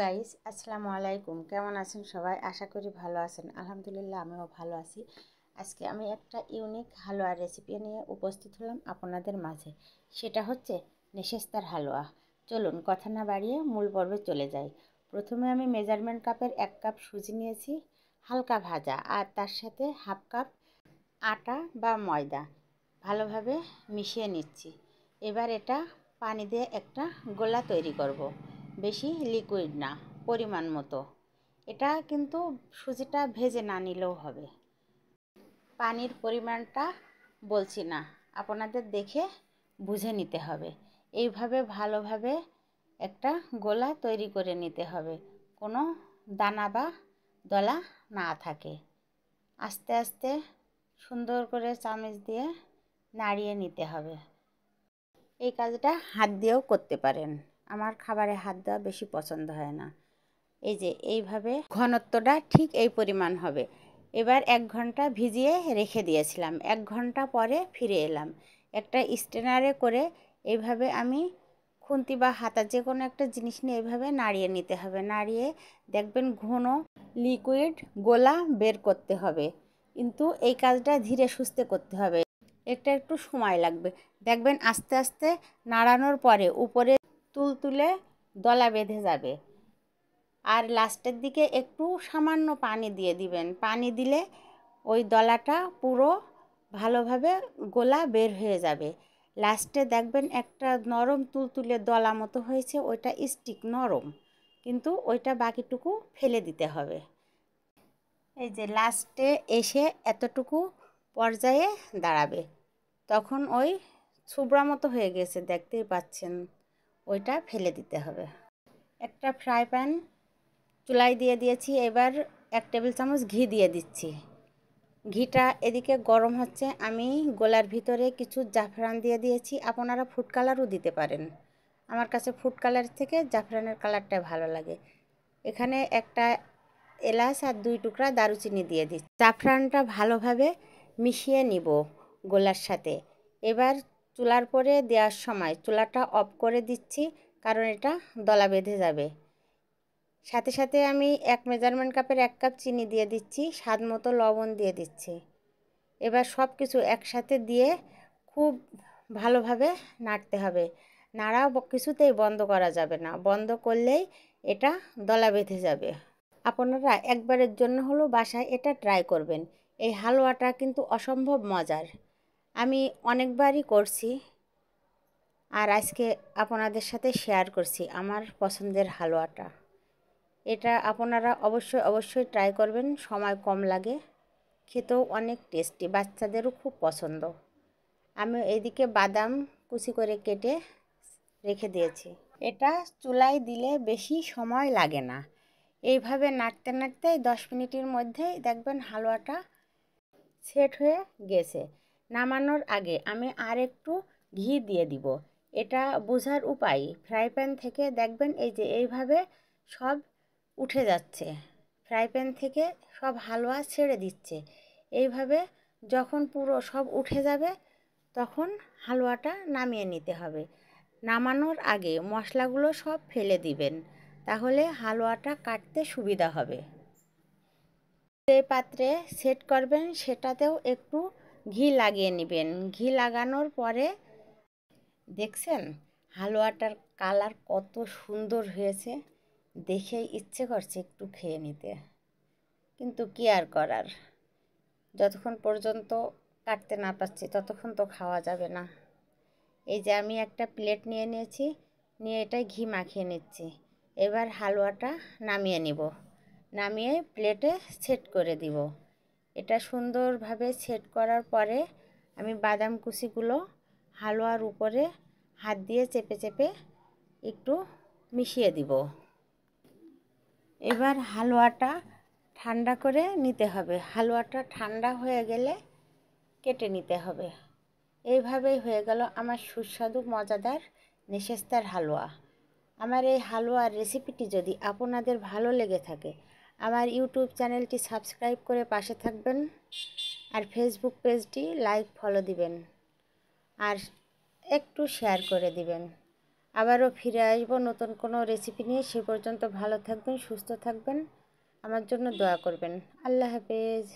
Guys আসসালামু আলাইকুম কেমন আছেন সবাই আশা করি ভালো আছেন আলহামদুলিল্লাহ আমিও ভালো আছি আজকে আমি একটা ইউনিক হালুয়ার রেসিপি নিয়ে উপস্থিত হলাম আপনাদের মাঝে সেটা হচ্ছে নেশেস্তার হালুয়া চলুন কথা না বাড়িয়ে মূল পর্বে চলে যাই প্রথমে আমি মেজারমেন্ট কাপের এক কাপ সুজি নিয়েছি হালকা ভাজা আর তার সাথে হাফ কাপ আটা বা ময়দা ভালোভাবে মিশিয়ে নিচ্ছি এবার এটা পানি দিয়ে একটা গোলা তৈরি করব। বেশি লিকুইড না পরিমাণ মতো এটা কিন্তু সুজিটা ভেজে না নিলেও হবে পানির পরিমাণটা বলছি না আপনাদের দেখে বুঝে নিতে হবে এইভাবে ভালোভাবে একটা গোলা তৈরি করে নিতে হবে কোনো দানা বা দলা না থাকে আস্তে আস্তে সুন্দর করে চামচ দিয়ে নাড়িয়ে নিতে হবে এই কাজটা হাত দিয়েও করতে পারেন আমার খাবারে হাত দেওয়া বেশি পছন্দ হয় না এই যে এইভাবে ঘনত্বটা ঠিক এই পরিমাণ হবে এবার এক ঘন্টা ভিজিয়ে রেখে দিয়েছিলাম এক ঘন্টা পরে ফিরে এলাম একটা স্টেনারে করে এইভাবে আমি খুন্তি বা হাতা যে কোনো একটা জিনিস নিয়ে এইভাবে নাড়িয়ে নিতে হবে নাড়িয়ে দেখবেন ঘন লিকুইড গোলা বের করতে হবে কিন্তু এই কাজটা ধীরে সুস্থে করতে হবে একটা একটু সময় লাগবে দেখবেন আস্তে আস্তে নাড়ানোর পরে উপরে তুল তুলে দলা বেঁধে যাবে আর লাস্টের দিকে একটু সামান্য পানি দিয়ে দিবেন পানি দিলে ওই দলাটা পুরো ভালোভাবে গোলা বের হয়ে যাবে লাস্টে দেখবেন একটা নরম তুলতুলে দলা মতো হয়েছে ওইটা স্টিক নরম কিন্তু ওইটা বাকিটুকু ফেলে দিতে হবে এই যে লাস্টে এসে এতটুকু পর্যায়ে দাঁড়াবে তখন ওই ছুবড়া মতো হয়ে গেছে দেখতেই পাচ্ছেন ওইটা ফেলে দিতে হবে একটা ফ্রাই প্যান চুলাই দিয়ে দিয়েছি এবার এক টেবিল চামচ ঘি দিয়ে দিচ্ছি ঘিটা এদিকে গরম হচ্ছে আমি গোলার ভিতরে কিছু জাফরান দিয়ে দিয়েছি আপনারা ফুড কালারও দিতে পারেন আমার কাছে ফুড কালার থেকে জাফরানের কালারটা ভালো লাগে এখানে একটা এলাচ আর দুই টুকরা দারুচিনি দিয়ে দিচ্ছি জাফরানটা ভালোভাবে মিশিয়ে নিব গোলার সাথে এবার চুলার পরে দেওয়ার সময় চুলাটা অফ করে দিচ্ছি কারণ এটা দলা বেঁধে যাবে সাথে সাথে আমি এক মেজারমেন্ট কাপের এক কাপ চিনি দিয়ে দিচ্ছি স্বাদ মতো লবণ দিয়ে দিচ্ছি এবার সব কিছু একসাথে দিয়ে খুব ভালোভাবে নাড়তে হবে নাড়া কিছুতেই বন্ধ করা যাবে না বন্ধ করলেই এটা দলা বেঁধে যাবে আপনারা একবারের জন্য হলো বাসায় এটা ট্রাই করবেন এই হালুয়াটা কিন্তু অসম্ভব মজার আমি অনেকবারই করছি আর আজকে আপনাদের সাথে শেয়ার করছি আমার পছন্দের হালুয়াটা এটা আপনারা অবশ্যই অবশ্যই ট্রাই করবেন সময় কম লাগে খেতেও অনেক টেস্টি বাচ্চাদেরও খুব পছন্দ আমি এদিকে বাদাম কুচি করে কেটে রেখে দিয়েছি এটা চুলায় দিলে বেশি সময় লাগে না এইভাবে নাড়তে নাড়তে দশ মিনিটের মধ্যেই দেখবেন হালুয়াটা সেট হয়ে গেছে নামানোর আগে আমি আর একটু ঘি দিয়ে দিব এটা বোঝার উপায় ফ্রাই প্যান থেকে দেখবেন এই যে এইভাবে সব উঠে যাচ্ছে ফ্রাই প্যান থেকে সব হালুয়া ছেড়ে দিচ্ছে এইভাবে যখন পুরো সব উঠে যাবে তখন হালুয়াটা নামিয়ে নিতে হবে নামানোর আগে মশলাগুলো সব ফেলে দিবেন তাহলে হালুয়াটা কাটতে সুবিধা হবে যে পাত্রে সেট করবেন সেটাতেও একটু ঘি লাগিয়ে নেবেন ঘি লাগানোর পরে দেখছেন হালুয়াটার কালার কত সুন্দর হয়েছে দেখে ইচ্ছে করছে একটু খেয়ে নিতে কিন্তু কি আর করার যতক্ষণ পর্যন্ত কাটতে না পারছি ততক্ষণ তো খাওয়া যাবে না এই যে আমি একটা প্লেট নিয়ে নিয়েছি নিয়ে এটা ঘি মাখিয়ে নিচ্ছি এবার হালুয়াটা নামিয়ে নিব নামিয়ে প্লেটে সেট করে দিব এটা সুন্দরভাবে সেট করার পরে আমি বাদাম কুচিগুলো হালুয়ার উপরে হাত দিয়ে চেপে চেপে একটু মিশিয়ে দিব এবার হালুয়াটা ঠান্ডা করে নিতে হবে হালুয়াটা ঠান্ডা হয়ে গেলে কেটে নিতে হবে এইভাবেই হয়ে গেল আমার সুস্বাদু মজাদার নেশেস্তার হালুয়া আমার এই হালুয়ার রেসিপিটি যদি আপনাদের ভালো লেগে থাকে আমার ইউটিউব চ্যানেলটি সাবস্ক্রাইব করে পাশে থাকবেন আর ফেসবুক পেজটি লাইক ফলো দিবেন আর একটু শেয়ার করে দিবেন আবারও ফিরে আসব নতুন কোনো রেসিপি নিয়ে সে পর্যন্ত ভালো থাকবেন সুস্থ থাকবেন আমার জন্য দোয়া করবেন আল্লাহ হাফেজ